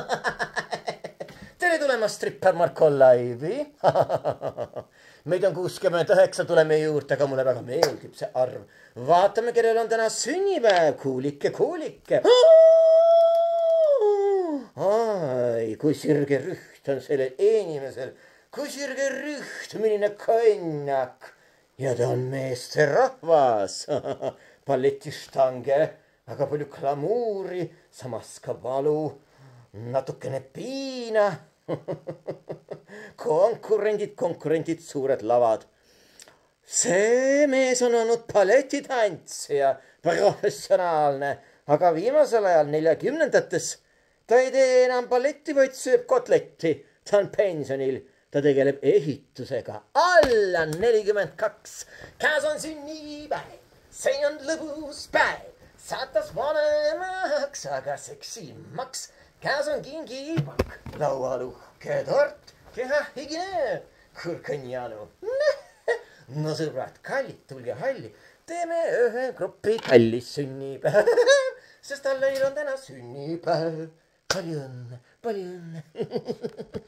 tere tulemast, stripper Marko laivi meid on kuuskümmend üheksa, tuleme juurde, aga mulle väga meeldib see arv. vaatame, kellel on täna sünnipäev, kuulike, kuulike. ai, kui sirge rüht on sellel inimesel, kui sirge rüht, milline konjak ja ta on meesterahvas balletistange, väga palju glamuuri, samas ka valu natukene piina konkurendid, konkurendid, suured lavad. see mees on olnud balletitantsija, professionaalne, aga viimasel ajal neljakümnendates ta ei tee enam balletti, vaid sööb kotletti. ta on pensionil, ta tegeleb ehitusega. all on nelikümmend kaks, käes on sünnipäev, see on lõbus päev, saatas vanemaks, aga seksimaks käes on kingiipak, laualuhke tort, keha higine, kõrkenjalu. no sõbrad, kallid, tulge halli, teeme ühe grupi kallis sünnipäev, sest Alleil on täna sünnipäev. palju õnne, palju õnne